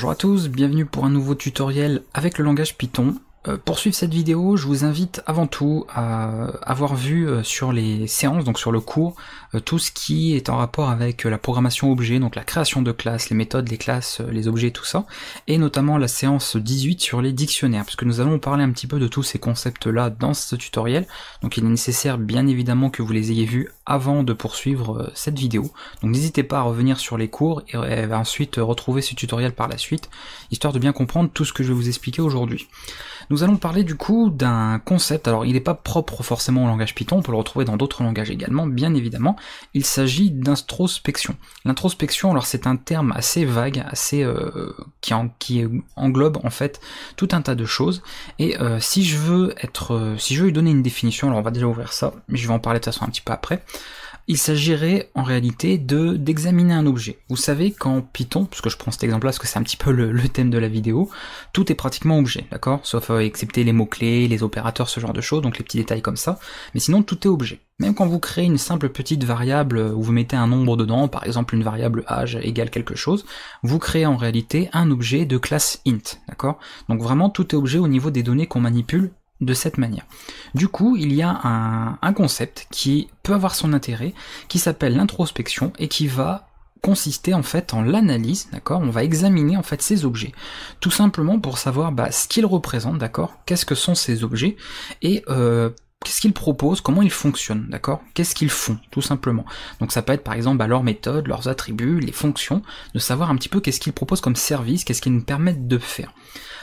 Bonjour à tous, bienvenue pour un nouveau tutoriel avec le langage Python. Euh, pour suivre cette vidéo, je vous invite avant tout à avoir vu euh, sur les séances, donc sur le cours, euh, tout ce qui est en rapport avec la programmation objet, donc la création de classes, les méthodes, les classes, les objets, tout ça, et notamment la séance 18 sur les dictionnaires, puisque nous allons parler un petit peu de tous ces concepts-là dans ce tutoriel, donc il est nécessaire bien évidemment que vous les ayez vus avant de poursuivre cette vidéo, donc n'hésitez pas à revenir sur les cours et ensuite retrouver ce tutoriel par la suite, histoire de bien comprendre tout ce que je vais vous expliquer aujourd'hui. Nous allons parler du coup d'un concept, alors il n'est pas propre forcément au langage Python, on peut le retrouver dans d'autres langages également, bien évidemment, il s'agit d'introspection. L'introspection, alors c'est un terme assez vague, assez euh, qui, englobe en fait tout un tas de choses, et euh, si je veux être, euh, si je veux lui donner une définition, alors on va déjà ouvrir ça, mais je vais en parler de toute façon un petit peu après, il s'agirait en réalité de d'examiner un objet. Vous savez qu'en Python, puisque je prends cet exemple-là parce que c'est un petit peu le, thème de la vidéo, tout est pratiquement objet, d'accord Sauf euh, excepté les mots-clés, les opérateurs, ce genre de choses, donc les petits détails comme ça. Mais sinon, tout est objet. Même quand vous créez une simple petite variable euh, où vous mettez un nombre dedans, par exemple une variable âge égale quelque chose, vous créez en réalité un objet de classe int, d'accord Donc vraiment tout est objet au niveau des données qu'on manipule de cette manière. Du coup, il y a un, concept qui peut avoir son intérêt, qui s'appelle l'introspection et qui va consister en fait en l'analyse, d'accord On va examiner en fait ces objets, tout simplement pour savoir bah, ce qu'ils représentent, d'accord Qu'est-ce que sont ces objets et euh, qu'est-ce qu'ils proposent, comment ils fonctionnent, d'accord Qu'est-ce qu'ils font, tout simplement. Donc ça peut être par exemple bah, leurs méthodes, leurs attributs, les fonctions, de savoir un petit peu qu'est-ce qu'ils proposent comme service, qu'est-ce qu'ils nous permettent de faire.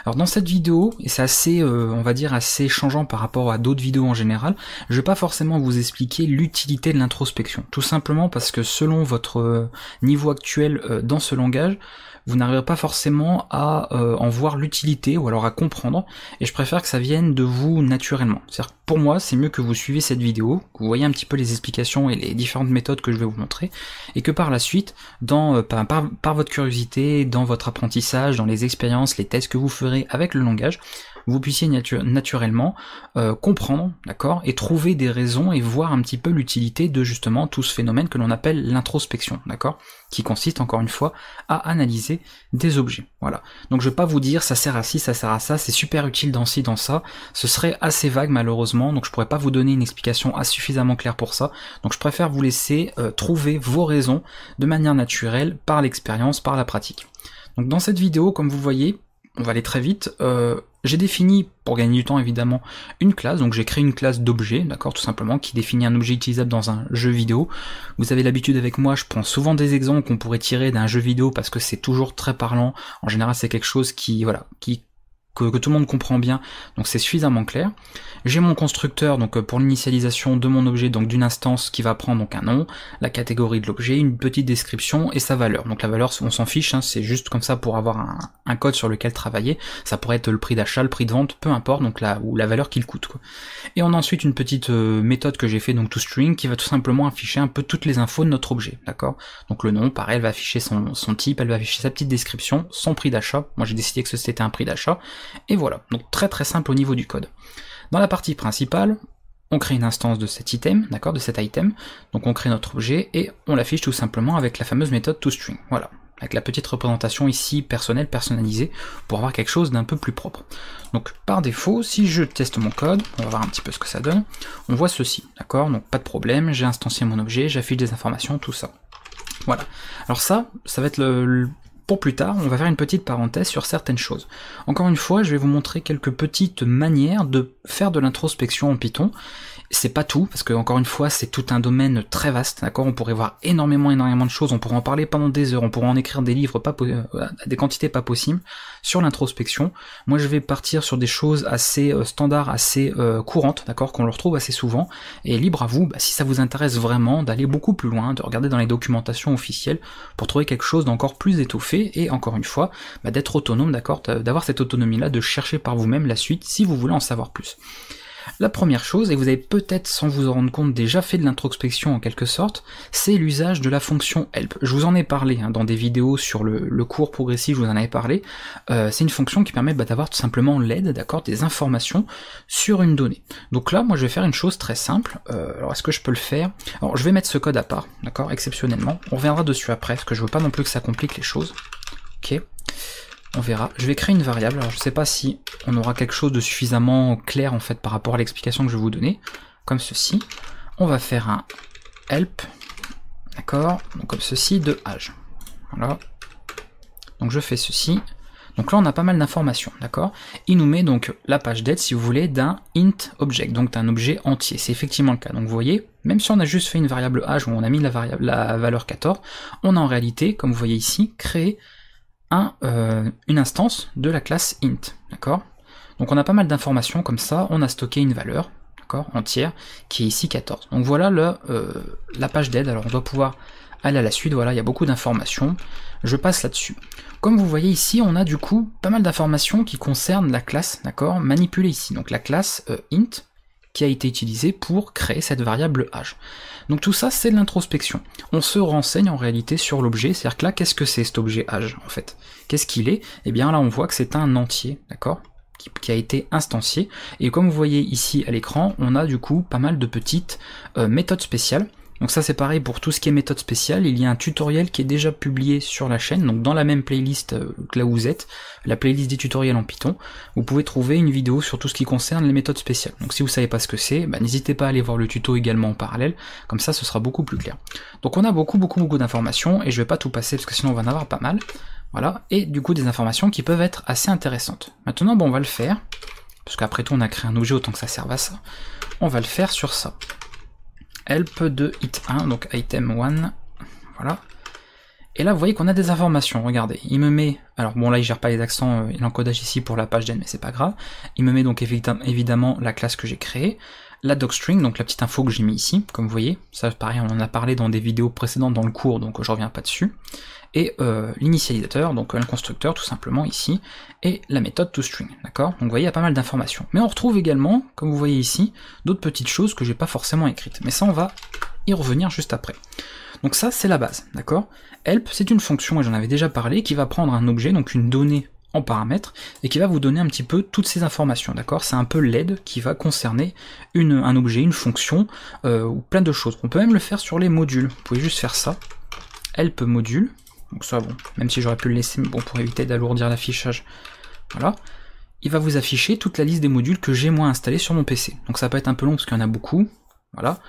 Alors dans cette vidéo, et c'est assez, euh, on va dire, assez changeant par rapport à d'autres vidéos en général, je vais pas forcément vous expliquer l'utilité de l'introspection. Tout simplement parce que selon votre euh, niveau actuel euh, dans ce langage, vous n'arriverez pas forcément à en voir l'utilité ou alors à comprendre, et je préfère que ça vienne de vous naturellement. C'est-à-dire que pour moi, c'est mieux que vous suivez cette vidéo, que vous voyez un petit peu les explications et les différentes méthodes que je vais vous montrer, et que par la suite, dans, par votre curiosité, dans votre apprentissage, dans les expériences, les tests que vous ferez, avec le langage, vous puissiez naturellement euh, comprendre, d'accord, et trouver des raisons et voir un petit peu l'utilité de justement tout ce phénomène que l'on appelle l'introspection, d'accord, qui consiste encore une fois à analyser des objets. Voilà. Donc je vais pas vous dire ça sert à ci, ça sert à ça, c'est super utile dans ci, dans ça. Ce serait assez vague malheureusement, donc je pourrais pas vous donner une explication suffisamment claire pour ça. Donc je préfère vous laisser euh, trouver vos raisons de manière naturelle par l'expérience, par la pratique. Donc dans cette vidéo, comme vous voyez, on va aller très vite. Euh, j'ai défini, pour gagner du temps évidemment, une classe, donc j'ai créé une classe d'objets, d'accord, tout simplement, qui définit un objet utilisable dans un jeu vidéo. Vous avez l'habitude avec moi, je prends souvent des exemples qu'on pourrait tirer d'un jeu vidéo parce que c'est toujours très parlant. En général, c'est quelque chose qui, voilà, qui que, tout le monde comprend bien, donc c'est suffisamment clair. J'ai mon constructeur donc euh, pour l'initialisation de mon objet, donc d'une instance qui va prendre donc un nom, la catégorie de l'objet, une petite description et sa valeur. Donc la valeur, on s'en fiche, hein, c'est juste comme ça pour avoir un, code sur lequel travailler. Ça pourrait être le prix d'achat, le prix de vente, peu importe, donc la, ou la valeur qu'il coûte. Quoi. Et on a ensuite une petite euh, méthode que j'ai fait donc toString qui va tout simplement afficher un peu toutes les infos de notre objet, d'accord Donc le nom, pareil, elle va afficher son, son type, elle va afficher sa petite description, son prix d'achat. Moi j'ai décidé que c'était un prix d'achat. Et voilà, donc très très simple au niveau du code. Dans la partie principale, on crée une instance de cet item, d'accord, de cet item, donc on crée notre objet et on l'affiche tout simplement avec la fameuse méthode toString, voilà, avec la petite représentation ici personnelle, personnalisée, pour avoir quelque chose d'un peu plus propre. Donc par défaut, si je teste mon code, on va voir un petit peu ce que ça donne, on voit ceci, d'accord, donc pas de problème, j'ai instancié mon objet, j'affiche des informations, tout ça. Voilà. Alors ça, ça va être le, pour plus tard, on va faire une petite parenthèse sur certaines choses. Encore une fois, je vais vous montrer quelques petites manières de faire de l'introspection en Python. C'est pas tout, parce que encore une fois, c'est tout un domaine très vaste, d'accord On pourrait voir énormément, énormément de choses, on pourrait en parler pendant des heures, on pourrait en écrire des livres, pas euh, des quantités pas possibles, sur l'introspection. Moi, je vais partir sur des choses assez euh, standards, assez euh, courantes, d'accord Qu'on le retrouve assez souvent, et libre à vous, bah, si ça vous intéresse vraiment, d'aller beaucoup plus loin, de regarder dans les documentations officielles, pour trouver quelque chose d'encore plus étoffé, et encore une fois, bah, d'être autonome, d'accord, d'avoir cette autonomie-là, de chercher par vous-même la suite si vous voulez en savoir plus. La première chose, et vous avez peut-être sans vous en rendre compte déjà fait de l'introspection en quelque sorte, c'est l'usage de la fonction help. Je vous en ai parlé hein, dans des vidéos sur le, cours progressif, je vous en avais parlé. Euh, c'est une fonction qui permet bah, d'avoir tout simplement l'aide, d'accord, des informations sur une donnée. Donc là, moi je vais faire une chose très simple. Euh, alors est-ce que je peux le faire Alors je vais mettre ce code à part, d'accord, exceptionnellement. On reviendra dessus après, parce que je veux pas non plus que ça complique les choses. Ok on verra. Je vais créer une variable, alors je ne sais pas si on aura quelque chose de suffisamment clair en fait par rapport à l'explication que je vais vous donner, comme ceci. On va faire un help, d'accord, donc comme ceci, de âge. Voilà. Donc je fais ceci. Donc là on a pas mal d'informations, d'accord Il nous met donc la page d'aide, si vous voulez, d'un int object, donc d'un objet entier. C'est effectivement le cas. Donc vous voyez, même si on a juste fait une variable âge où on a mis la, variable, la valeur 14, on a en réalité, comme vous voyez ici, créé un, euh, une instance de la classe int. D'accord Donc on a pas mal d'informations comme ça, on a stocké une valeur entière qui est ici 14. Donc voilà le, euh, la page d'aide, alors on doit pouvoir aller à la suite, voilà il y a beaucoup d'informations, je passe là-dessus. Comme vous voyez ici, on a du coup pas mal d'informations qui concernent la classe, d'accord, manipulée ici. Donc la classe euh, int, qui a été utilisé pour créer cette variable âge. Donc tout ça, c'est de l'introspection. On se renseigne en réalité sur l'objet, c'est-à-dire que là, qu'est-ce que c'est cet objet âge en fait Qu'est-ce qu'il est Eh bien là, on voit que c'est un entier, d'accord qui, a été instancié. Et comme vous voyez ici à l'écran, on a du coup pas mal de petites euh, méthodes spéciales donc ça c'est pareil pour tout ce qui est méthode spéciale, il y a un tutoriel qui est déjà publié sur la chaîne, donc dans la même playlist euh, que là où vous êtes, la playlist des tutoriels en Python, vous pouvez trouver une vidéo sur tout ce qui concerne les méthodes spéciales. Donc si vous savez pas ce que c'est, bah, n'hésitez pas à aller voir le tuto également en parallèle, comme ça ce sera beaucoup plus clair. Donc on a beaucoup beaucoup beaucoup d'informations, et je vais pas tout passer parce que sinon on va en avoir pas mal, voilà, et du coup des informations qui peuvent être assez intéressantes. Maintenant bon on va le faire, parce qu'après tout on a créé un objet autant que ça serve à ça, on va le faire sur ça help de hit 1, donc item 1, voilà. Et là, vous voyez qu'on a des informations, regardez. Il me met, alors bon là, il gère pas les accents et euh, l'encodage ici pour la page d'en, mais c'est pas grave. Il me met donc évidemment la classe que j'ai créée, la docstring, donc la petite info que j'ai mis ici, comme vous voyez. Ça, pareil, on en a parlé dans des vidéos précédentes dans le cours, donc je reviens pas dessus et euh, l'initialisateur, donc un euh, le constructeur tout simplement ici, et la méthode toString, d'accord Donc vous voyez, il y a pas mal d'informations. Mais on retrouve également, comme vous voyez ici, d'autres petites choses que j'ai pas forcément écrites, mais ça on va y revenir juste après. Donc ça, c'est la base, d'accord Help, c'est une fonction, et j'en avais déjà parlé, qui va prendre un objet, donc une donnée en paramètres, et qui va vous donner un petit peu toutes ces informations, d'accord C'est un peu l'aide qui va concerner un objet, une fonction, euh, ou plein de choses. On peut même le faire sur les modules. Vous pouvez juste faire ça, help module, donc ça, bon, même si j'aurais pu le laisser, bon, pour éviter d'alourdir l'affichage. Voilà. Il va vous afficher toute la liste des modules que j'ai moi installés sur mon PC. Donc ça peut être un peu long parce qu'il y en a beaucoup. Voilà.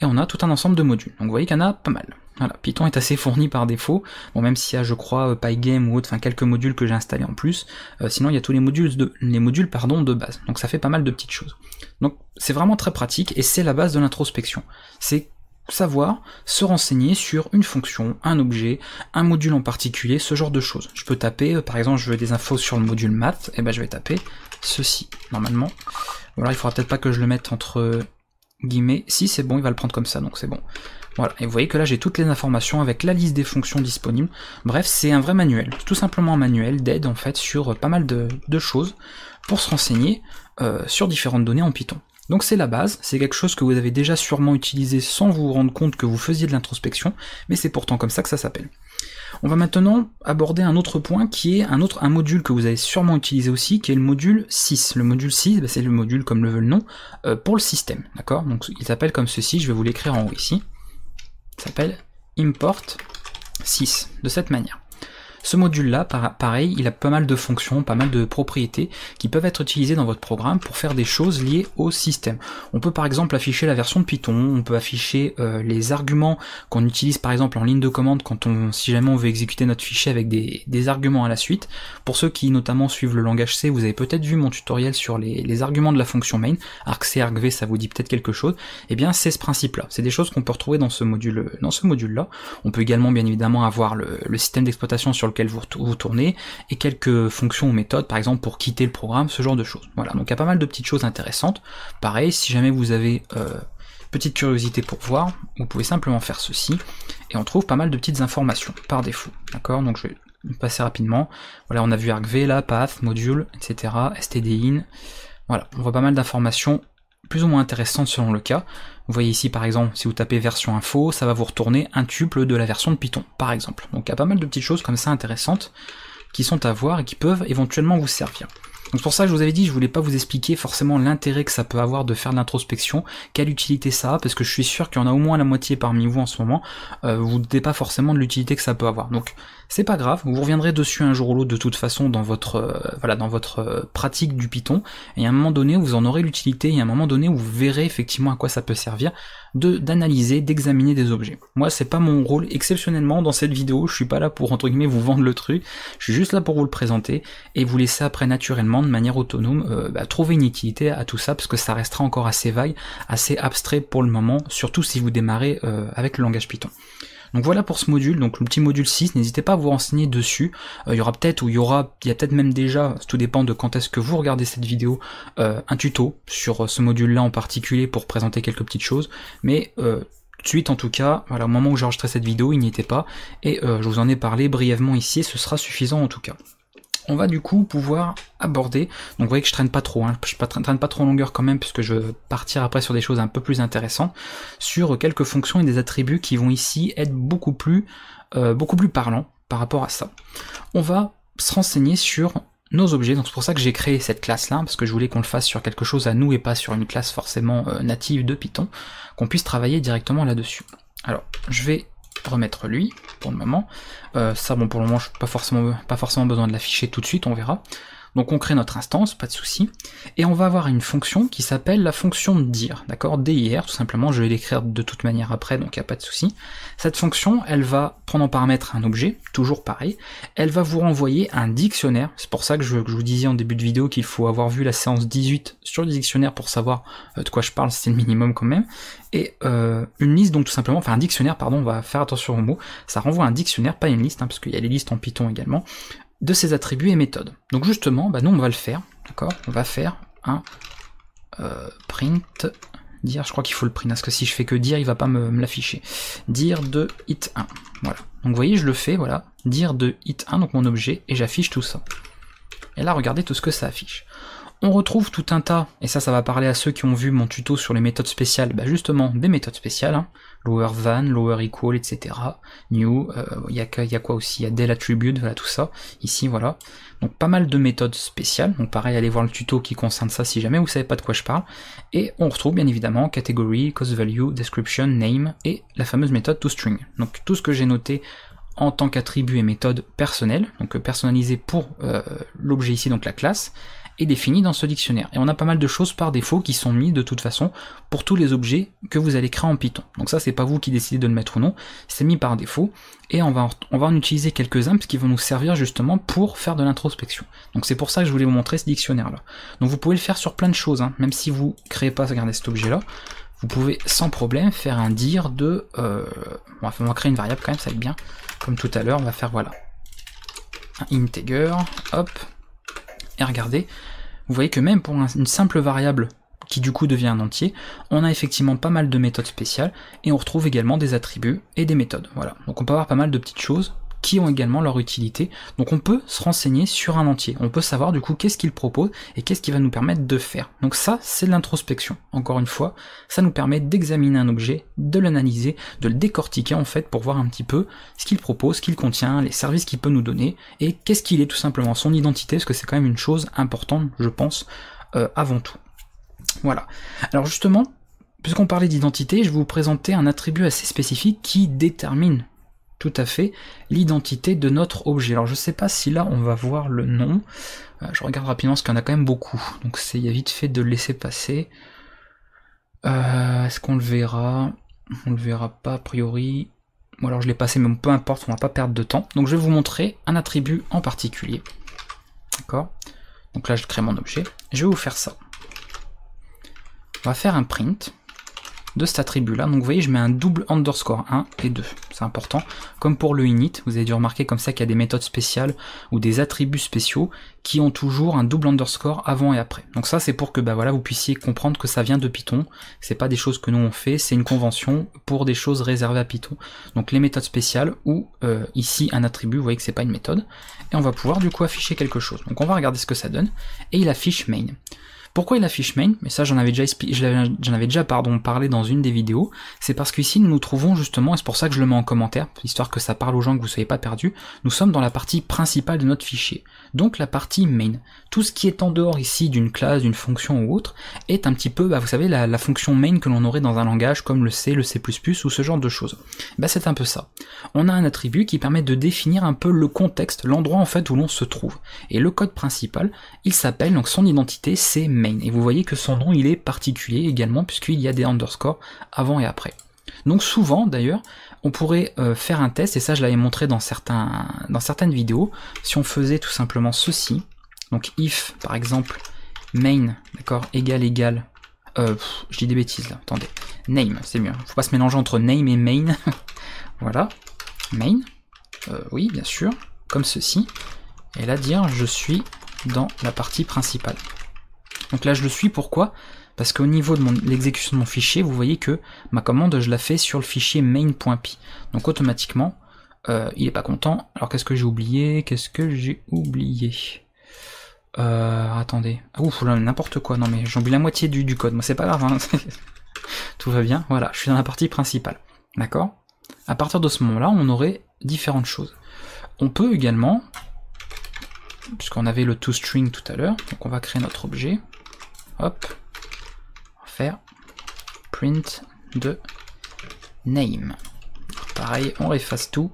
Et on a tout un ensemble de modules. Donc vous voyez qu'il y en a pas mal. Voilà, Python est assez fourni par défaut. Bon, même s'il y a, je crois, euh, Pygame ou autre, enfin quelques modules que j'ai installés en plus. Euh, sinon, il y a tous les modules, de, les modules pardon, de base. Donc ça fait pas mal de petites choses. Donc c'est vraiment très pratique et c'est la base de l'introspection. C'est savoir se renseigner sur une fonction, un objet, un module en particulier, ce genre de choses. Je peux taper, euh, par exemple, je veux des infos sur le module math, et eh ben je vais taper ceci, normalement. voilà il faudra peut-être pas que je le mette entre guillemets. Si c'est bon, il va le prendre comme ça, donc c'est bon. Voilà, et vous voyez que là j'ai toutes les informations avec la liste des fonctions disponibles. Bref, c'est un vrai manuel, tout simplement un manuel d'aide en fait sur pas mal de, choses pour se renseigner euh, sur différentes données en Python. Donc c'est la base, c'est quelque chose que vous avez déjà sûrement utilisé sans vous rendre compte que vous faisiez de l'introspection, mais c'est pourtant comme ça que ça s'appelle. On va maintenant aborder un autre point qui est un autre un module que vous avez sûrement utilisé aussi, qui est le module 6. Le module 6, bah, c'est le module comme le veut le nom, euh, pour le système, d'accord Donc il s'appelle comme ceci, je vais vous l'écrire en haut ici. Il s'appelle import 6, de cette manière. Ce module-là, pareil, il a pas mal de fonctions, pas mal de propriétés qui peuvent être utilisées dans votre programme pour faire des choses liées au système. On peut par exemple afficher la version de Python, on peut afficher euh, les arguments qu'on utilise par exemple en ligne de commande quand on, si jamais on veut exécuter notre fichier avec des, arguments à la suite. Pour ceux qui notamment suivent le langage C, vous avez peut-être vu mon tutoriel sur les, arguments de la fonction main, ArcC, ArcV, ça vous dit peut-être quelque chose. Eh bien, c'est ce principe-là. C'est des choses qu'on peut retrouver dans ce module, dans module-là. On peut également bien évidemment avoir le système d'exploitation sur le vous, tournez, et quelques fonctions ou méthodes, par exemple pour quitter le programme, ce genre de choses. Voilà, donc il y a pas mal de petites choses intéressantes. Pareil, si jamais vous avez euh, petite curiosité pour voir, vous pouvez simplement faire ceci, et on trouve pas mal de petites informations par défaut. D'accord Donc je vais passer rapidement. Voilà, on a vu argv, là, Path, Module, etc., stdin. Voilà, on voit pas mal d'informations plus ou moins intéressantes selon le cas. Vous voyez ici par exemple, si vous tapez version info, ça va vous retourner un tuple de la version de Python, par exemple. Donc il y a pas mal de petites choses comme ça intéressantes qui sont à voir et qui peuvent éventuellement vous servir. Donc pour ça, je vous avais dit, je voulais pas vous expliquer forcément l'intérêt que ça peut avoir de faire de l'introspection, quelle utilité ça a, parce que je suis sûr qu'il y en a au moins la moitié parmi vous en ce moment, euh, vous ne doutez pas forcément de l'utilité que ça peut avoir. Donc c'est pas grave, vous reviendrez dessus un jour ou l'autre de toute façon dans votre euh, voilà dans votre euh, pratique du Python, et à un moment donné vous en aurez l'utilité, et à un moment donné vous verrez effectivement à quoi ça peut servir d'analyser, d'examiner des objets. Moi, c'est pas mon rôle exceptionnellement dans cette vidéo, je suis pas là pour entre guillemets vous vendre le truc, je suis juste là pour vous le présenter et vous laisser après naturellement, de manière autonome, euh, bah, trouver une utilité à tout ça parce que ça restera encore assez vague, assez abstrait pour le moment, surtout si vous démarrez euh, avec le langage Python. Donc voilà pour ce module, donc le petit module 6, n'hésitez pas à vous renseigner dessus. Euh, il y aura peut-être, ou il y aura, il y a peut-être même déjà, tout dépend de quand est-ce que vous regardez cette vidéo, euh, un tuto sur euh, ce module-là en particulier pour présenter quelques petites choses. Mais euh, suite en tout cas, voilà, au moment où j'ai cette vidéo, il n'y était pas, et je vous en ai parlé brièvement ici, et ce sera suffisant en tout cas on va du coup pouvoir aborder. Donc vous voyez que je traîne pas trop, hein. je traîne pas trop en longueur quand même, puisque je veux partir après sur des choses un peu plus intéressantes, sur quelques fonctions et des attributs qui vont ici être beaucoup plus, euh, beaucoup plus parlants par rapport à ça. On va se renseigner sur nos objets, donc c'est pour ça que j'ai créé cette classe là, parce que je voulais qu'on le fasse sur quelque chose à nous et pas sur une classe forcément euh, native de Python, qu'on puisse travailler directement là-dessus. Alors, je vais remettre lui, pour le moment. Euh, ça, bon, pour le moment, je n'ai pas forcément, pas forcément besoin de l'afficher tout de suite, on verra. Donc on crée notre instance, pas de souci, et on va avoir une fonction qui s'appelle la fonction dire, d'accord dir, tout simplement, je vais l'écrire de toute manière après, donc il n'y a pas de souci. Cette fonction, elle va prendre en paramètre un objet, toujours pareil, elle va vous renvoyer un dictionnaire, c'est pour ça que je, vous disais en début de vidéo qu'il faut avoir vu la séance 18 sur le dictionnaire pour savoir euh, de quoi je parle, c'est le minimum quand même, et euh, une liste donc tout simplement, enfin un dictionnaire, pardon, on va faire attention au mot, ça renvoie un dictionnaire, pas une liste, hein, parce qu'il y a les listes en Python également, de ses attributs et méthodes. Donc justement, bah, nous on va le faire, d'accord On va faire un euh, print dire, je crois qu'il faut le print, parce que si je fais que dire, il va pas me, l'afficher. Dire de hit 1, voilà. Donc vous voyez, je le fais, voilà, dire de hit 1, donc mon objet, et j'affiche tout ça. Et là, regardez tout ce que ça affiche. On retrouve tout un tas, et ça, ça va parler à ceux qui ont vu mon tuto sur les méthodes spéciales, bah justement, des méthodes spéciales, hein lower van, lower equal, etc. New, il euh, y, a quoi aussi Il y a del voilà tout ça, ici, voilà. Donc pas mal de méthodes spéciales, donc pareil, allez voir le tuto qui concerne ça si jamais vous savez pas de quoi je parle. Et on retrouve bien évidemment category, cause value, description, name, et la fameuse méthode toString. Donc tout ce que j'ai noté en tant qu'attribut et méthode personnelle, donc euh, personnalisé pour euh, l'objet ici, donc la classe, est définie dans ce dictionnaire. Et on a pas mal de choses par défaut qui sont mises de toute façon pour tous les objets que vous allez créer en Python. Donc ça, c'est pas vous qui décidez de le mettre ou non, c'est mis par défaut. Et on va, en, on va en utiliser quelques-uns parce qu'ils vont nous servir justement pour faire de l'introspection. Donc c'est pour ça que je voulais vous montrer ce dictionnaire-là. Donc vous pouvez le faire sur plein de choses, hein. même si vous créez pas, regardez cet objet-là, vous pouvez sans problème faire un dire de... Euh, on va créer une variable quand même, ça va être bien. Comme tout à l'heure, on va faire voilà. Un integer, hop, et regardez, vous voyez que même pour une simple variable qui du coup devient un entier, on a effectivement pas mal de méthodes spéciales, et on retrouve également des attributs et des méthodes. Voilà, donc on peut avoir pas mal de petites choses qui ont également leur utilité. Donc on peut se renseigner sur un entier, on peut savoir du coup qu'est-ce qu'il propose et qu'est-ce qui va nous permettre de faire. Donc ça, c'est l'introspection. Encore une fois, ça nous permet d'examiner un objet, de l'analyser, de le décortiquer en fait pour voir un petit peu ce qu'il propose, ce qu'il contient, les services qu'il peut nous donner et qu'est-ce qu'il est tout simplement, son identité, parce que c'est quand même une chose importante, je pense, euh, avant tout. Voilà. Alors justement, puisqu'on parlait d'identité, je vais vous présenter un attribut assez spécifique qui détermine tout à fait l'identité de notre objet. Alors je ne sais pas si là on va voir le nom, euh, je regarde rapidement parce qu'il y en a quand même beaucoup, donc il y a vite fait de le laisser passer. Euh, est-ce qu'on le verra On ne le verra pas a priori. Ou alors je l'ai passé, mais peu importe, on ne va pas perdre de temps. Donc je vais vous montrer un attribut en particulier. D'accord Donc là je crée mon objet. Je vais vous faire ça. On va faire un print de cet attribut-là. Donc vous voyez, je mets un double underscore 1 et 2. C'est important. Comme pour le init, vous avez dû remarquer comme ça qu'il y a des méthodes spéciales ou des attributs spéciaux qui ont toujours un double underscore avant et après. Donc ça, c'est pour que bah voilà, vous puissiez comprendre que ça vient de Python. C'est pas des choses que nous on fait, c'est une convention pour des choses réservées à Python. Donc les méthodes spéciales ou euh, ici un attribut, vous voyez que c'est pas une méthode. Et on va pouvoir du coup afficher quelque chose. Donc on va regarder ce que ça donne. Et il affiche main. Pourquoi il affiche main Mais ça, j'en avais déjà, parlé dans une des vidéos. C'est parce qu'ici, nous nous trouvons justement, et c'est pour ça que je le mets en commentaire, histoire que ça parle aux gens, que vous ne soyez pas perdus, nous sommes dans la partie principale de notre fichier. Donc la partie main. Tout ce qui est en dehors ici d'une classe, d'une fonction ou autre, est un petit peu, bah, vous savez, la, fonction main que l'on aurait dans un langage comme le C, le C++ ou ce genre de choses. Bah, c'est un peu ça. On a un attribut qui permet de définir un peu le contexte, l'endroit en fait où l'on se trouve. Et le code principal, il s'appelle, donc son identité, c'est main. Et vous voyez que son nom il est particulier également puisqu'il y a des underscores avant et après. Donc souvent d'ailleurs, on pourrait euh, faire un test, et ça je l'avais montré dans, certains, dans certaines vidéos, si on faisait tout simplement ceci, donc if par exemple main, d'accord, égal égal, euh, je dis des bêtises là, attendez, name, c'est mieux, faut pas se mélanger entre name et main, voilà, main, euh, oui bien sûr, comme ceci, et là dire je suis dans la partie principale. Donc là, je le suis, pourquoi Parce qu'au niveau de l'exécution de mon fichier, vous voyez que ma commande, je la fais sur le fichier main.py. Donc automatiquement, euh, il n'est pas content. Alors qu'est-ce que j'ai oublié Qu'est-ce que j'ai oublié euh, attendez. Ouf, n'importe quoi. Non mais j'ai oublié la moitié du, code. Moi, c'est pas grave. Hein. Tout va bien. Voilà, je suis dans la partie principale. D'accord À partir de ce moment-là, on aurait différentes choses. On peut également, puisqu'on avait le toString tout à l'heure, donc on va créer notre objet. Hop. On va faire print de name. Pareil, on efface tout.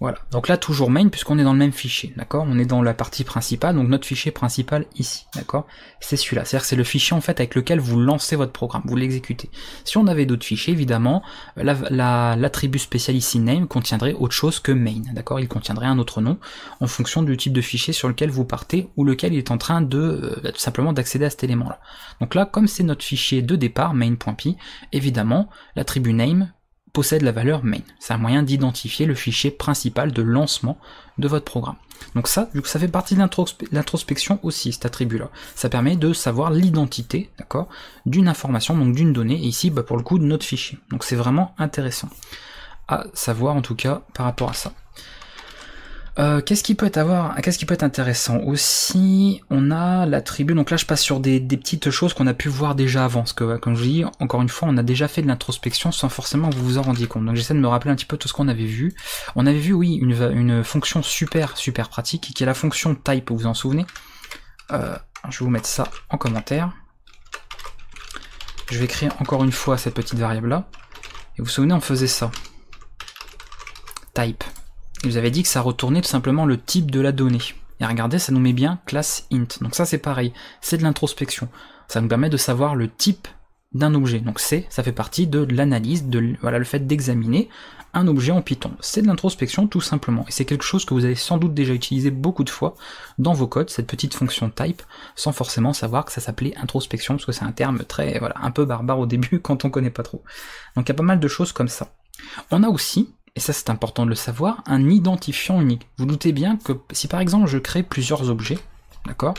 Voilà. Donc là, toujours main, puisqu'on est dans le même fichier, d'accord On est dans la partie principale, donc notre fichier principal ici, d'accord C'est celui-là. C'est-à-dire c'est le fichier, en fait, avec lequel vous lancez votre programme, vous l'exécutez. Si on avait d'autres fichiers, évidemment, l'attribut euh, la, spécial ici name contiendrait autre chose que main, d'accord Il contiendrait un autre nom, en fonction du type de fichier sur lequel vous partez, ou lequel il est en train de, euh, bah, tout simplement, d'accéder à cet élément-là. Donc là, comme c'est notre fichier de départ, main.py, évidemment, l'attribut name possède la valeur main. C'est un moyen d'identifier le fichier principal de lancement de votre programme. Donc ça, vu que ça fait partie de l'introspection aussi, cet attribut-là. Ça permet de savoir l'identité, d'accord, d'une information, donc d'une donnée, et ici, bah, pour le coup, de notre fichier. Donc c'est vraiment intéressant à savoir, en tout cas, par rapport à ça. Euh, qu'est-ce qui peut avoir, qu'est-ce qui peut être intéressant aussi On a la tribu. Donc là, je passe sur des, petites choses qu'on a pu voir déjà avant. Parce que, comme je dis, encore une fois, on a déjà fait de l'introspection sans forcément que vous vous en rendiez compte. Donc j'essaie de me rappeler un petit peu tout ce qu'on avait vu. On avait vu, oui, une, fonction super super pratique qui est la fonction type. Vous vous en souvenez euh, Je vais vous mettre ça en commentaire. Je vais créer encore une fois cette petite variable là. Et vous vous souvenez, on faisait ça. Type il vous dit que ça retournait tout simplement le type de la donnée. Et regardez, ça nous met bien classe int. Donc ça c'est pareil, c'est de l'introspection. Ça nous permet de savoir le type d'un objet. Donc c'est, ça fait partie de l'analyse, de voilà le fait d'examiner un objet en Python. C'est de l'introspection tout simplement. Et c'est quelque chose que vous avez sans doute déjà utilisé beaucoup de fois dans vos codes, cette petite fonction type, sans forcément savoir que ça s'appelait introspection, parce que c'est un terme très voilà, un peu barbare au début quand on connaît pas trop. Donc il y a pas mal de choses comme ça. On a aussi et ça c'est important de le savoir, un identifiant unique. Vous doutez bien que si par exemple je crée plusieurs objets, d'accord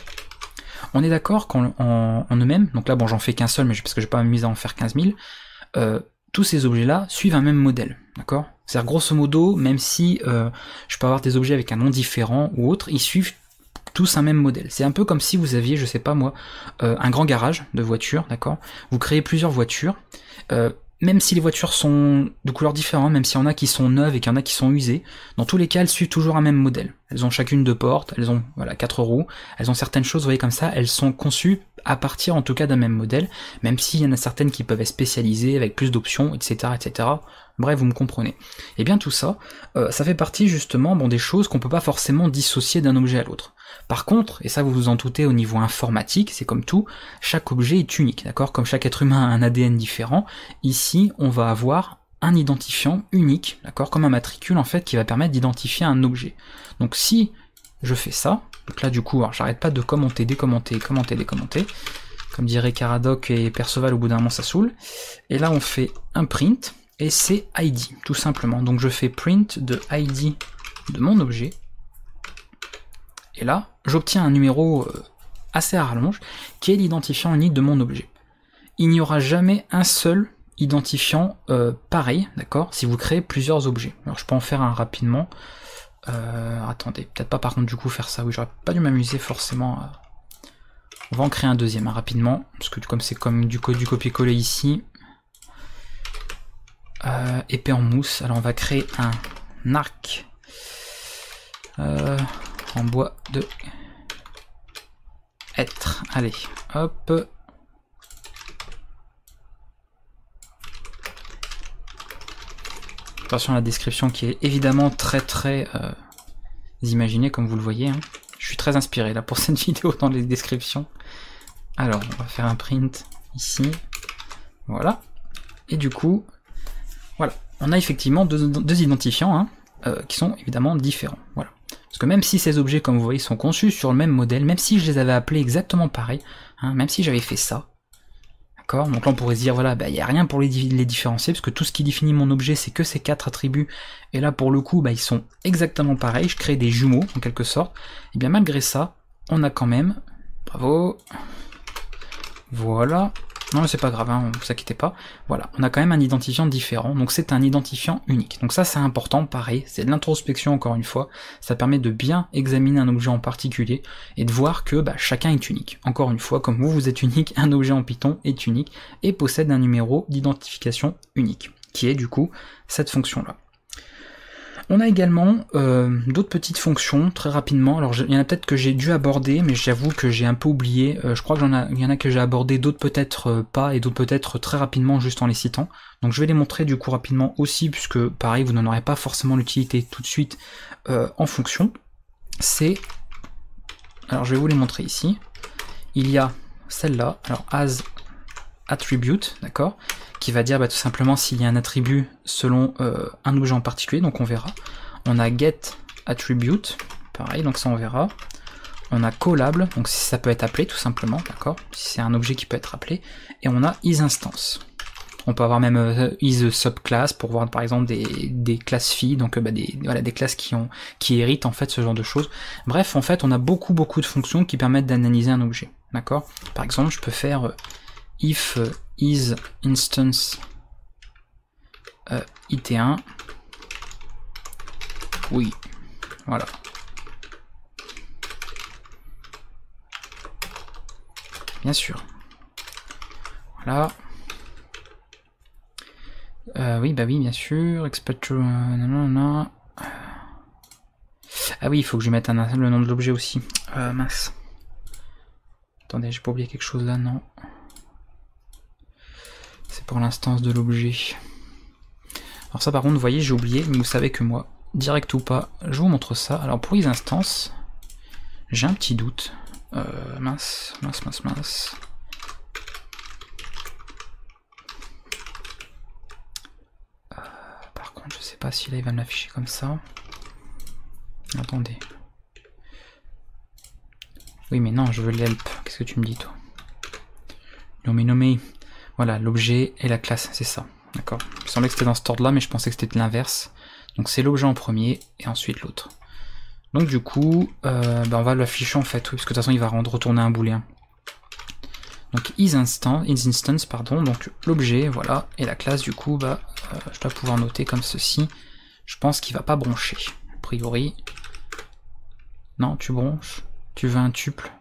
On est d'accord qu'en en, eux-mêmes, donc là bon j'en fais qu'un seul, mais parce que je n'ai pas mis à en faire 15 000, euh, tous ces objets-là suivent un même modèle, d'accord C'est-à-dire grosso modo, même si euh, je peux avoir des objets avec un nom différent ou autre, ils suivent tous un même modèle. C'est un peu comme si vous aviez, je sais pas moi, euh, un grand garage de voitures, d'accord Vous créez plusieurs voitures, même si les voitures sont de couleurs différentes, même s'il y en a qui sont neuves et qu'il y en a qui sont usées, dans tous les cas, elles suivent toujours un même modèle. Elles ont chacune deux portes, elles ont voilà quatre roues, elles ont certaines choses, vous voyez comme ça, elles sont conçues à partir en tout cas d'un même modèle, même s'il y en a certaines qui peuvent être spécialisées avec plus d'options, etc., etc. Bref, vous me comprenez. Et eh bien tout ça, euh, ça fait partie justement des choses qu'on peut pas forcément dissocier d'un objet à l'autre. Par contre, et ça vous vous en doutez au niveau informatique, c'est comme tout, chaque objet est unique, d'accord Comme chaque être humain a un ADN différent, ici on va avoir un identifiant unique, d'accord Comme un matricule en fait qui va permettre d'identifier un objet. Donc si je fais ça, donc là du coup, j'arrête pas de commenter, décommenter, commenter, décommenter, comme dirait Caradoc et Perceval au bout d'un moment ça saoule, et là on fait un print, et c'est id tout simplement. Donc je fais print de id de mon objet et là j'obtiens un numéro euh, assez à rallonge qui est l'identifiant unique de mon objet. Il n'y aura jamais un seul identifiant euh, pareil, d'accord, si vous créez plusieurs objets. Alors je peux en faire un rapidement. Euh, attendez, peut-être pas par contre du coup faire ça, oui j'aurais pas dû m'amuser forcément. On va en créer un deuxième hein, rapidement, parce que comme c'est comme du, code du copier-coller ici, euh, épée en mousse. Alors on va créer un arc euh, en bois de être. Allez, hop. Attention à la description qui est évidemment très très euh, imaginée comme vous le voyez. Hein. Je suis très inspiré là pour cette vidéo dans les descriptions. Alors on va faire un print ici. Voilà. Et du coup, voilà, on a effectivement deux, identifiants hein, euh, qui sont évidemment différents. Voilà. Parce que même si ces objets, comme vous voyez, sont conçus sur le même modèle, même si je les avais appelés exactement pareil, hein, même si j'avais fait ça, d'accord Donc là, on pourrait se dire, voilà, bah, il n'y a rien pour les, différencier, parce que tout ce qui définit mon objet, c'est que ces quatre attributs. Et là, pour le coup, bah, ils sont exactement pareils, je crée des jumeaux, en quelque sorte. Et bien malgré ça, on a quand même, bravo, voilà, non mais c'est pas grave, hein, vous inquiétez pas. Voilà, on a quand même un identifiant différent, donc c'est un identifiant unique. Donc ça c'est important, pareil, c'est de l'introspection encore une fois, ça permet de bien examiner un objet en particulier et de voir que bah, chacun est unique. Encore une fois, comme vous, vous êtes unique, un objet en Python est unique et possède un numéro d'identification unique, qui est du coup cette fonction-là. On a également euh, d'autres petites fonctions très rapidement. Alors il y en a peut-être que j'ai dû aborder, mais j'avoue que j'ai un peu oublié. Euh, je crois qu'il y en a que j'ai abordé, d'autres peut-être euh, pas, et d'autres peut-être très rapidement juste en les citant. Donc je vais les montrer du coup rapidement aussi, puisque pareil, vous n'en aurez pas forcément l'utilité tout de suite en fonction. C'est... Alors je vais vous les montrer ici. Il y a celle-là, alors as attribute, d'accord, qui va dire bah, tout simplement s'il y a un attribut selon euh, un objet en particulier, donc on verra. On a get attribute, pareil, donc ça on verra. On a collable, donc si ça peut être appelé tout simplement, d'accord, si c'est un objet qui peut être appelé. Et on a isInstance. On peut avoir même euh, is is subclass pour voir par exemple des, classes filles, donc euh, bah, des, voilà, des classes qui, ont, qui héritent en fait ce genre de choses. Bref, en fait, on a beaucoup beaucoup de fonctions qui permettent d'analyser un objet. D'accord Par exemple, je peux faire if uh, is instance euh, it1 oui voilà bien sûr voilà euh, oui bah oui bien sûr expect euh, ah oui il faut que je mette un, le nom de l'objet aussi euh, attendez j'ai pas oublié quelque chose là non pour l'instance de l'objet. Alors ça par contre, vous voyez, j'ai oublié, mais vous savez que moi, direct ou pas, je vous montre ça. Alors pour les instances, j'ai un petit doute. Euh, mince, mince, mince, mince. Euh, par contre, je sais pas si là il va me l'afficher comme ça. Attendez. Oui mais non, je veux l'help. Qu'est-ce que tu me dis toi Non mais nommé. Voilà, l'objet et la classe, c'est ça. D'accord Il semblait que c'était dans ce ordre-là, mais je pensais que c'était de l'inverse. Donc c'est l'objet en premier, et ensuite l'autre. Donc du coup, euh, ben, on va l'afficher en fait, oui, parce que de toute façon il va rendre retourner un booléen. Donc is, instance, pardon, donc l'objet, voilà, et la classe du coup, bah, euh, je dois pouvoir noter comme ceci. Je pense qu'il va pas broncher, a priori. Non, tu bronches Tu veux un tuple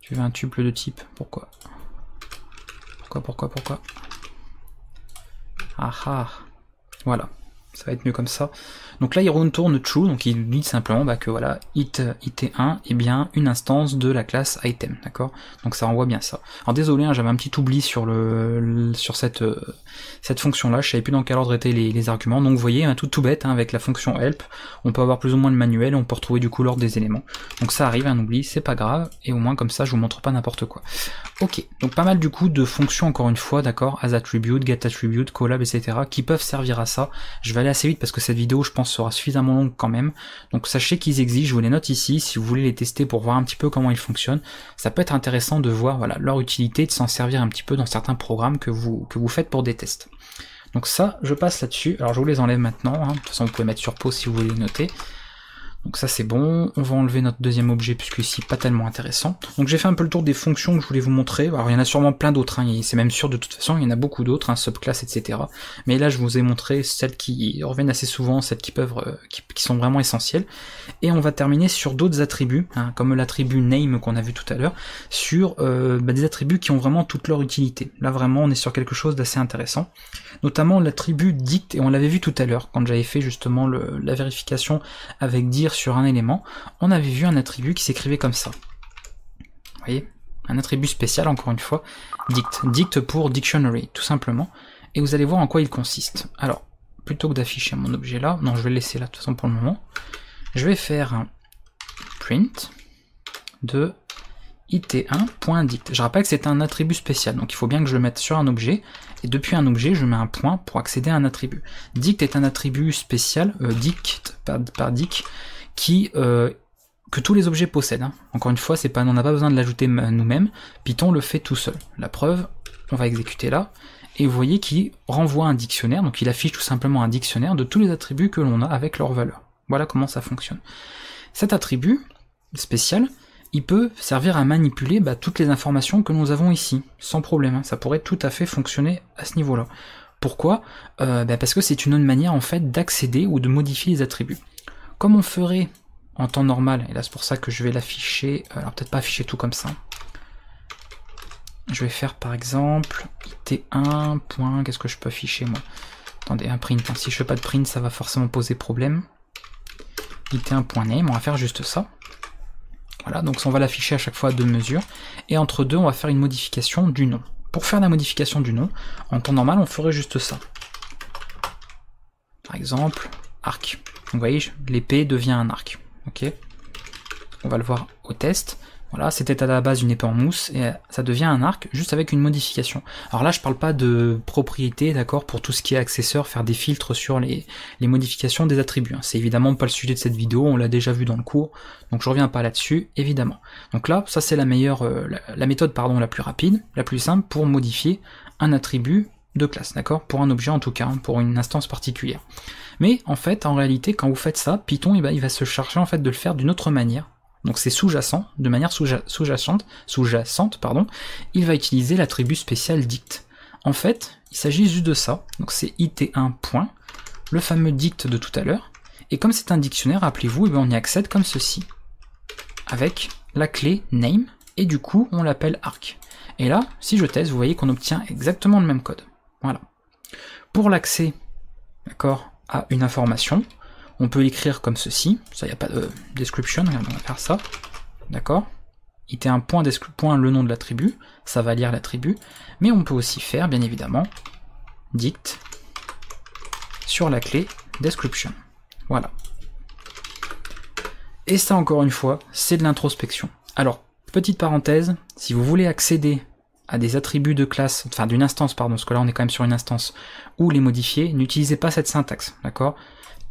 Tu veux un tuple de type Pourquoi pourquoi, pourquoi, pourquoi Ah ah Voilà ça va être mieux comme ça. Donc là, il retourne true, donc il dit simplement bah, que voilà, it, it1 est eh bien une instance de la classe item, d'accord Donc ça renvoie bien ça. Alors désolé, hein, j'avais un petit oubli sur, le, sur cette, euh, cette fonction-là, je savais plus dans quel ordre étaient les, arguments, donc vous voyez, un hein, tout, tout bête, hein, avec la fonction help, on peut avoir plus ou moins le manuel, on peut retrouver du coup l'ordre des éléments. Donc ça arrive, un oubli, c'est pas grave, et au moins comme ça, je vous montre pas n'importe quoi. Ok, donc pas mal du coup de fonctions, encore une fois, d'accord As attribute, get attribute, collab, etc., qui peuvent servir à ça. Je vais assez vite parce que cette vidéo, je pense, sera suffisamment longue quand même. Donc sachez qu'ils existent, je vous les note ici, si vous voulez les tester pour voir un petit peu comment ils fonctionnent. Ça peut être intéressant de voir voilà, leur utilité, de s'en servir un petit peu dans certains programmes que vous, que vous faites pour des tests. Donc ça, je passe là-dessus. Alors je vous les enlève maintenant, hein. de toute façon vous pouvez mettre sur pause si vous voulez les noter. Donc ça c'est bon, on va enlever notre deuxième objet puisque ici pas tellement intéressant. Donc j'ai fait un peu le tour des fonctions que je voulais vous montrer, alors il y en a sûrement plein d'autres, hein. c'est même sûr de toute façon, il y en a beaucoup d'autres, hein, subclass etc. Mais là je vous ai montré celles qui reviennent assez souvent, celles qui peuvent, euh, qui, sont vraiment essentielles. Et on va terminer sur d'autres attributs, hein, comme l'attribut name qu'on a vu tout à l'heure, sur euh, bah, des attributs qui ont vraiment toute leur utilité. Là vraiment on est sur quelque chose d'assez intéressant, notamment l'attribut dict, et on l'avait vu tout à l'heure quand j'avais fait justement la vérification avec dire sur un élément, on avait vu un attribut qui s'écrivait comme ça. Vous voyez Un attribut spécial, encore une fois, dict. Dict pour dictionary, tout simplement. Et vous allez voir en quoi il consiste. Alors, plutôt que d'afficher mon objet là, non, je vais le laisser là de toute façon pour le moment, je vais faire un print de it1.dict. Je rappelle que c'est un attribut spécial, donc il faut bien que je le mette sur un objet, et depuis un objet, je mets un point pour accéder à un attribut. Dict est un attribut spécial, euh, dict, par dict, euh, que tous les objets possèdent. Hein. Encore une fois, c'est pas, on n'a pas besoin de l'ajouter nous-mêmes. Python le fait tout seul. La preuve, on va exécuter là. Et vous voyez qu'il renvoie un dictionnaire, donc il affiche tout simplement un dictionnaire de tous les attributs que l'on a avec leur valeur. Voilà comment ça fonctionne. Cet attribut spécial, il peut servir à manipuler bah, toutes les informations que nous avons ici, sans problème. Hein. Ça pourrait tout à fait fonctionner à ce niveau-là. Pourquoi euh, bah, Parce que c'est une autre manière en fait d'accéder ou de modifier les attributs comme on ferait en temps normal, et là c'est pour ça que je vais l'afficher, euh, alors peut-être pas afficher tout comme ça. Je vais faire par exemple it1. qu'est-ce que je peux afficher moi Attendez, un print. Hein, si je fais pas de print, ça va forcément poser problème. it1.name, on va faire juste ça. Voilà, donc on va l'afficher à chaque fois à deux mesures. Et entre deux, on va faire une modification du nom. Pour faire la modification du nom, en temps normal, on ferait juste ça. Par exemple, arc vous voyez, l'épée devient un arc. Ok On va le voir au test. Voilà, c'était à la base une épée en mousse et ça devient un arc juste avec une modification. Alors là, je parle pas de propriété, d'accord, pour tout ce qui est accesseur, faire des filtres sur les, modifications des attributs. Hein. C'est évidemment pas le sujet de cette vidéo, on l'a déjà vu dans le cours, donc je reviens pas là-dessus, évidemment. Donc là, ça c'est la meilleure, euh, la, méthode, pardon, la plus rapide, la plus simple pour modifier un attribut de classe, d'accord Pour un objet en tout cas, hein, pour une instance particulière. Mais en fait, en réalité, quand vous faites ça, Python, il va se charger en fait de le faire d'une autre manière. Donc c'est sous-jacent, de manière sous-jacente, sous-jacente, pardon, il va utiliser l'attribut spécial dict. En fait, il s'agit juste de ça. Donc c'est it1. le fameux dict de tout à l'heure. Et comme c'est un dictionnaire, rappelez-vous, eh ben, on y accède comme ceci, avec la clé name, et du coup on l'appelle arc. Et là, si je teste, vous voyez qu'on obtient exactement le même code. Voilà. Pour l'accès, d'accord, à une information. On peut écrire comme ceci, ça il n'y a pas de euh, description, on va faire ça, d'accord Il un point, point le nom de l'attribut, ça va lire l'attribut, mais on peut aussi faire, bien évidemment, dict sur la clé description. Voilà. Et ça, encore une fois, c'est de l'introspection. Alors, petite parenthèse, si vous voulez accéder à des attributs de classe, enfin d'une instance, pardon, parce que là on est quand même sur une instance, ou les modifier, n'utilisez pas cette syntaxe, d'accord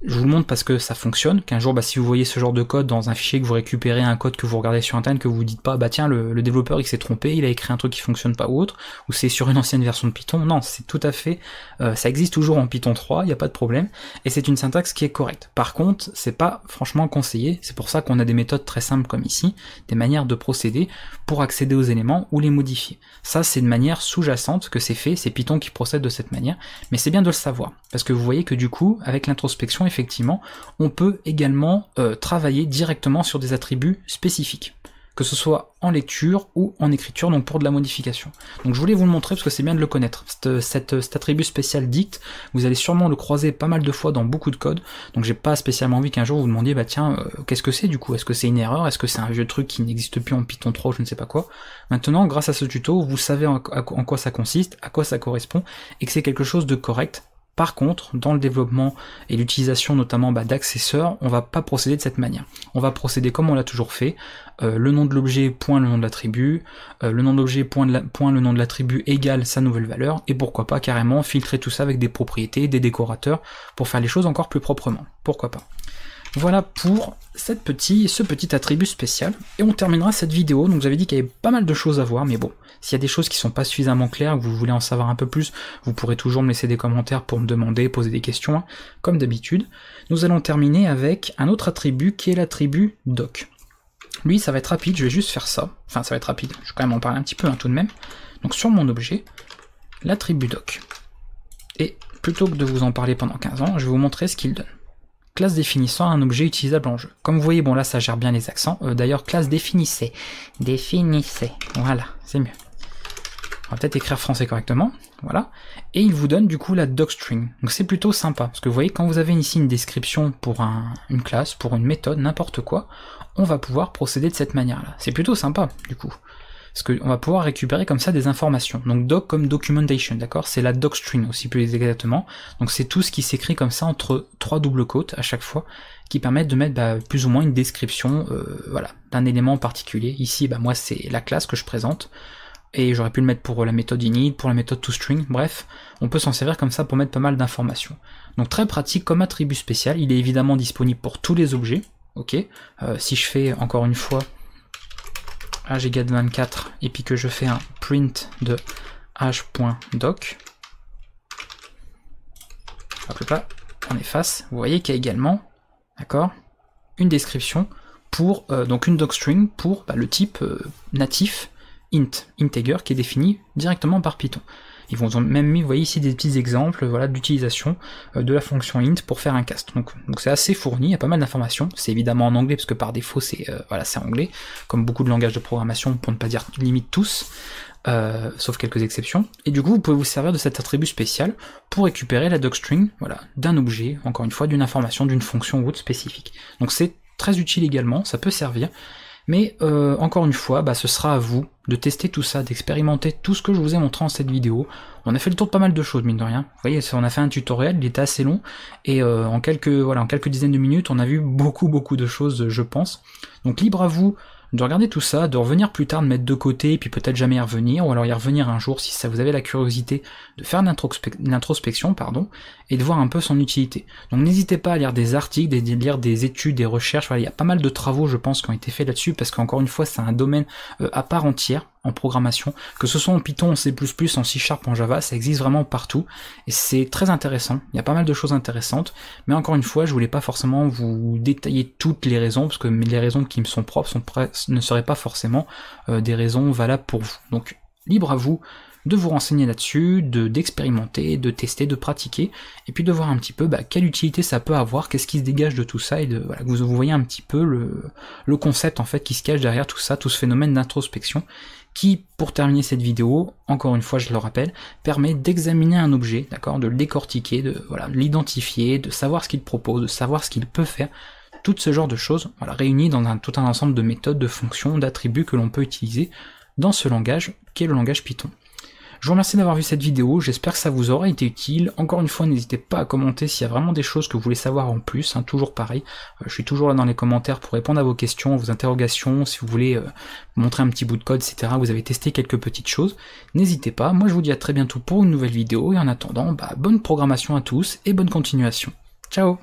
je vous le montre parce que ça fonctionne, qu'un jour, bah, si vous voyez ce genre de code dans un fichier, que vous récupérez un code que vous regardez sur internet, que vous ne dites pas, bah tiens, le, développeur il s'est trompé, il a écrit un truc qui fonctionne pas ou autre, ou c'est sur une ancienne version de Python, non, c'est tout à fait, euh, ça existe toujours en Python 3, il n'y a pas de problème, et c'est une syntaxe qui est correcte. Par contre, c'est pas franchement conseillé, c'est pour ça qu'on a des méthodes très simples comme ici, des manières de procéder pour accéder aux éléments ou les modifier. Ça, c'est de manière sous-jacente que c'est fait, c'est Python qui procède de cette manière, mais c'est bien de le savoir, parce que vous voyez que du coup, avec l'introspection, effectivement, on peut également euh, travailler directement sur des attributs spécifiques que ce soit en lecture ou en écriture, donc pour de la modification. Donc je voulais vous le montrer parce que c'est bien de le connaître. Cet, attribut spécial dict, vous allez sûrement le croiser pas mal de fois dans beaucoup de codes, donc j'ai pas spécialement envie qu'un jour vous demandiez, bah tiens, euh, qu'est-ce que c'est du coup Est-ce que c'est une erreur Est-ce que c'est un vieux truc qui n'existe plus en Python 3 ou je ne sais pas quoi Maintenant, grâce à ce tuto, vous savez en quoi ça consiste, à quoi ça correspond, et que c'est quelque chose de correct par contre, dans le développement et l'utilisation notamment bah, d'accessoires, on va pas procéder de cette manière. On va procéder comme on l'a toujours fait, euh, le nom de l'objet point le nom de l'attribut, euh, le nom de l'objet point, le nom de l'attribut égale sa nouvelle valeur, et pourquoi pas carrément filtrer tout ça avec des propriétés, des décorateurs, pour faire les choses encore plus proprement. Pourquoi pas voilà pour ce petit attribut spécial. Et on terminera cette vidéo. Donc j'avais dit qu'il y avait pas mal de choses à voir, mais bon, s'il y a des choses qui sont pas suffisamment claires, vous voulez en savoir un peu plus, vous pourrez toujours me laisser des commentaires pour me demander, poser des questions, hein, comme d'habitude. Nous allons terminer avec un autre attribut qui est l'attribut doc. Lui, ça va être rapide, je vais juste faire ça. Enfin, ça va être rapide, je vais quand même en parler un petit peu hein, tout de même. Donc sur mon objet, l'attribut doc. Et plutôt que de vous en parler pendant 15 ans, je vais vous montrer ce qu'il donne classe définissant un objet utilisable en jeu. Comme vous voyez, bon là ça gère bien les accents. Euh, d'ailleurs, classe définissez. Définissez. Voilà, c'est mieux on va peut-être écrire français correctement, voilà, et il vous donne du coup la docstring. Donc c'est plutôt sympa, parce que vous voyez, quand vous avez ici une description pour une classe, pour une méthode, n'importe quoi, on va pouvoir procéder de cette manière-là. C'est plutôt sympa, du coup, parce qu'on va pouvoir récupérer comme ça des informations. Donc doc comme documentation, d'accord C'est la docstring aussi plus exactement, donc c'est tout ce qui s'écrit comme ça entre trois doubles côtes à chaque fois, qui permettent de mettre bah, plus ou moins une description euh, voilà, d'un élément en particulier. Ici, bah, moi c'est la classe que je présente, et j'aurais pu le mettre pour la méthode init, pour la méthode toString, bref, on peut s'en servir comme ça pour mettre pas mal d'informations. Donc très pratique comme attribut spécial, il est évidemment disponible pour tous les objets, ok euh, Si je fais encore une fois h égale 24 et puis que je fais un print de h.doc, hop pas, on efface, vous voyez qu'il y a également, d'accord, une description pour, euh, donc une doc string pour bah, le type euh, natif int, integer, qui est défini directement par Python. Ils vont même mis, vous voyez ici, des petits exemples voilà, d'utilisation euh, de la fonction int pour faire un cast. Donc c'est assez fourni, il y a pas mal d'informations. C'est évidemment en anglais, parce que par défaut, c'est euh, voilà, anglais, comme beaucoup de langages de programmation, pour ne pas dire limite tous. Euh, sauf quelques exceptions. Et du coup, vous pouvez vous servir de cet attribut spécial pour récupérer la docstring voilà, d'un objet, encore une fois, d'une information, d'une fonction ou spécifique. Donc c'est très utile également, ça peut servir. Mais euh, encore une fois, bah, ce sera à vous de tester tout ça, d'expérimenter tout ce que je vous ai montré en cette vidéo. On a fait le tour de pas mal de choses, mine de rien. Vous voyez, on a fait un tutoriel, il était assez long, et euh, en quelques voilà, en quelques dizaines de minutes, on a vu beaucoup beaucoup de choses, je pense. Donc libre à vous de regarder tout ça, de revenir plus tard, de mettre de côté, et puis peut-être jamais y revenir, ou alors y revenir un jour si ça vous avez la curiosité de faire l'introspection, pardon, et de voir un peu son utilité. Donc n'hésitez pas à lire des articles, à lire des études, des recherches, il y a pas mal de travaux, je pense, qui ont été faits là-dessus, parce qu'encore une fois, c'est un domaine euh, à part entière, en programmation, que ce soit en Python, en C++, en C Sharp, en Java, ça existe vraiment partout, et c'est très intéressant, il y a pas mal de choses intéressantes, mais encore une fois, je voulais pas forcément vous détailler toutes les raisons, parce que les raisons qui me sont propres ne seraient pas forcément euh, des raisons valables pour vous. Donc, libre à vous de vous renseigner là-dessus, d'expérimenter, de, tester, de pratiquer, et puis de voir un petit peu bah, quelle utilité ça peut avoir, qu'est-ce qui se dégage de tout ça, et de, voilà, que vous, voyez un petit peu le, le, concept en fait qui se cache derrière tout ça, tout ce phénomène d'introspection, qui, pour terminer cette vidéo, encore une fois je le rappelle, permet d'examiner un objet, d'accord, de le décortiquer, de l'identifier, de savoir ce qu'il propose, de savoir ce qu'il peut faire, tout ce genre de choses, voilà, réunies dans tout un ensemble de méthodes, de fonctions, d'attributs que l'on peut utiliser dans ce langage qui est le langage Python. Je vous remercie d'avoir vu cette vidéo, j'espère que ça vous aura été utile. Encore une fois, n'hésitez pas à commenter s'il y a vraiment des choses que vous voulez savoir en plus, hein, toujours pareil. Euh, je suis toujours là dans les commentaires pour répondre à vos questions, vos interrogations, si vous voulez euh, montrer un petit bout de code, etc. Vous avez testé quelques petites choses. N'hésitez pas, moi je vous dis à très bientôt pour une nouvelle vidéo, et en attendant, bah, bonne programmation à tous et bonne continuation. Ciao